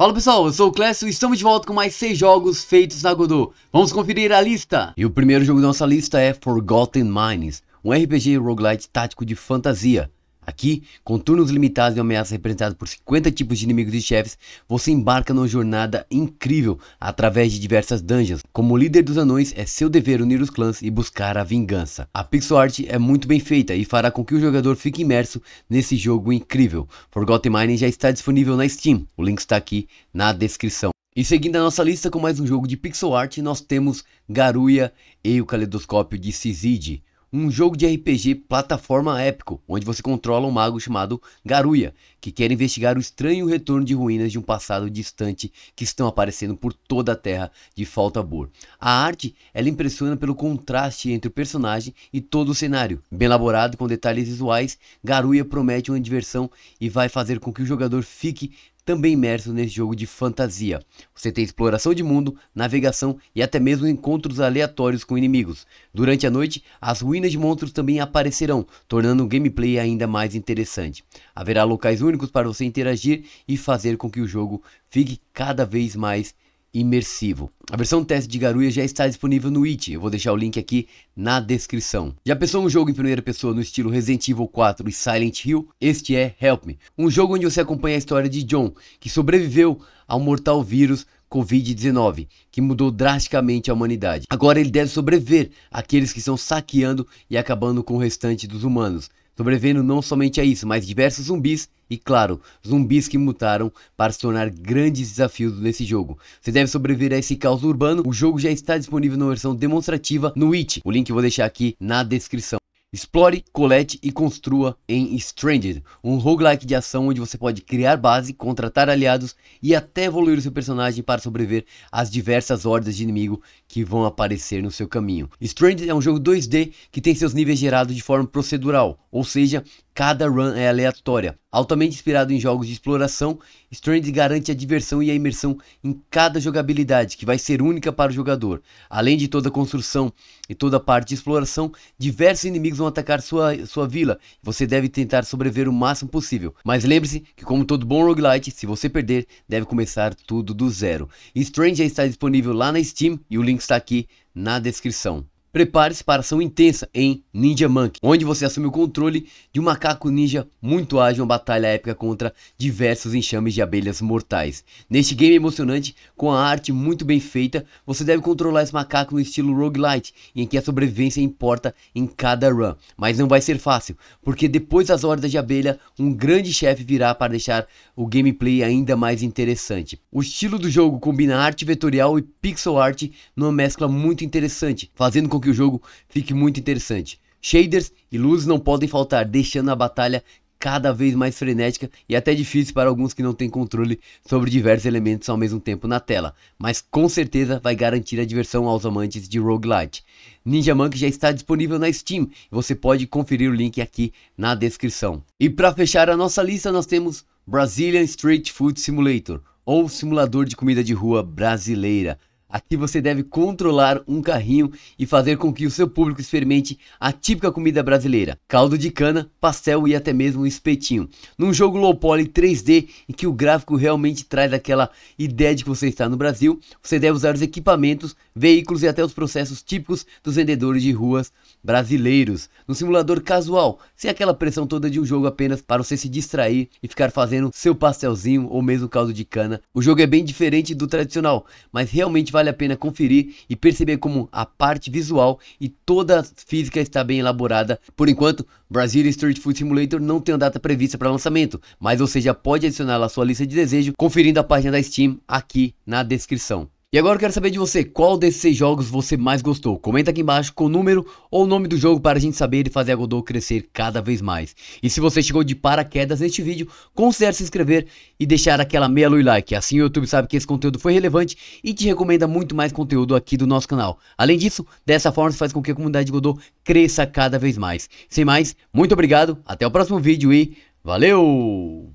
Fala pessoal, eu sou o Clécio e estamos de volta com mais 6 jogos feitos na Godot. Vamos conferir a lista! E o primeiro jogo da nossa lista é Forgotten Mines, um RPG roguelite tático de fantasia. Aqui, com turnos limitados e ameaças representadas por 50 tipos de inimigos e chefes, você embarca numa jornada incrível através de diversas dungeons. Como líder dos anões, é seu dever unir os clãs e buscar a vingança. A pixel art é muito bem feita e fará com que o jogador fique imerso nesse jogo incrível. Forgotten Mining já está disponível na Steam, o link está aqui na descrição. E seguindo a nossa lista com mais um jogo de pixel art, nós temos Garuia e o Caleidoscópio de Ciside um jogo de RPG plataforma épico, onde você controla um mago chamado Garuia, que quer investigar o estranho retorno de ruínas de um passado distante que estão aparecendo por toda a terra de Faltabor. A arte, ela impressiona pelo contraste entre o personagem e todo o cenário. Bem elaborado, com detalhes visuais, Garuia promete uma diversão e vai fazer com que o jogador fique também imerso nesse jogo de fantasia. Você tem exploração de mundo, navegação e até mesmo encontros aleatórios com inimigos. Durante a noite, as ruínas de monstros também aparecerão, tornando o gameplay ainda mais interessante. Haverá locais únicos para você interagir e fazer com que o jogo fique cada vez mais imersivo. A versão teste de Garuia já está disponível no It, eu vou deixar o link aqui na descrição. Já pensou um jogo em primeira pessoa no estilo Resident Evil 4 e Silent Hill? Este é Help Me, um jogo onde você acompanha a história de John, que sobreviveu ao mortal vírus Covid-19, que mudou drasticamente a humanidade. Agora ele deve sobreviver àqueles que estão saqueando e acabando com o restante dos humanos sobrevivendo não somente a isso, mas diversos zumbis e, claro, zumbis que mutaram para se tornar grandes desafios nesse jogo. Você deve sobreviver a esse caos urbano. O jogo já está disponível na versão demonstrativa no itch. O link eu vou deixar aqui na descrição. Explore, colete e construa em Stranded, um roguelike de ação onde você pode criar base, contratar aliados e até evoluir o seu personagem para sobreviver às diversas hordas de inimigo que vão aparecer no seu caminho. Stranded é um jogo 2D que tem seus níveis gerados de forma procedural, ou seja, Cada run é aleatória. Altamente inspirado em jogos de exploração, Strange garante a diversão e a imersão em cada jogabilidade, que vai ser única para o jogador. Além de toda a construção e toda a parte de exploração, diversos inimigos vão atacar sua, sua vila. Você deve tentar sobreviver o máximo possível. Mas lembre-se que, como todo bom roguelite, se você perder, deve começar tudo do zero. Strange já está disponível lá na Steam e o link está aqui na descrição. Prepare-se para ação intensa em Ninja Monkey, onde você assume o controle de um macaco ninja muito ágil em uma batalha épica contra diversos enxames de abelhas mortais. Neste game emocionante, com a arte muito bem feita, você deve controlar esse macaco no estilo roguelite, em que a sobrevivência importa em cada run. Mas não vai ser fácil, porque depois das hordas de abelha, um grande chefe virá para deixar o gameplay ainda mais interessante. O estilo do jogo combina arte vetorial e pixel art numa mescla muito interessante, fazendo com com que o jogo fique muito interessante. Shaders e luzes não podem faltar, deixando a batalha cada vez mais frenética e até difícil para alguns que não têm controle sobre diversos elementos ao mesmo tempo na tela, mas com certeza vai garantir a diversão aos amantes de roguelite. Ninja Monkey já está disponível na Steam, você pode conferir o link aqui na descrição. E para fechar a nossa lista, nós temos Brazilian Street Food Simulator, ou simulador de comida de rua brasileira. Aqui você deve controlar um carrinho e fazer com que o seu público experimente a típica comida brasileira: caldo de cana, pastel e até mesmo espetinho. Num jogo low poly 3D em que o gráfico realmente traz aquela ideia de que você está no Brasil, você deve usar os equipamentos, veículos e até os processos típicos dos vendedores de ruas brasileiros. Num simulador casual, sem aquela pressão toda de um jogo apenas para você se distrair e ficar fazendo seu pastelzinho ou mesmo caldo de cana. O jogo é bem diferente do tradicional, mas realmente vai vale a pena conferir e perceber como a parte visual e toda a física está bem elaborada. Por enquanto, Brazilian Street Food Simulator não tem uma data prevista para lançamento, mas você já pode adicioná-la à sua lista de desejo conferindo a página da Steam aqui na descrição. E agora eu quero saber de você, qual desses seis jogos você mais gostou? Comenta aqui embaixo com o número ou o nome do jogo para a gente saber e fazer a Godot crescer cada vez mais. E se você chegou de paraquedas neste vídeo, considere se inscrever e deixar aquela meia e like, assim o YouTube sabe que esse conteúdo foi relevante e te recomenda muito mais conteúdo aqui do nosso canal. Além disso, dessa forma faz com que a comunidade Godot cresça cada vez mais. Sem mais, muito obrigado, até o próximo vídeo e valeu!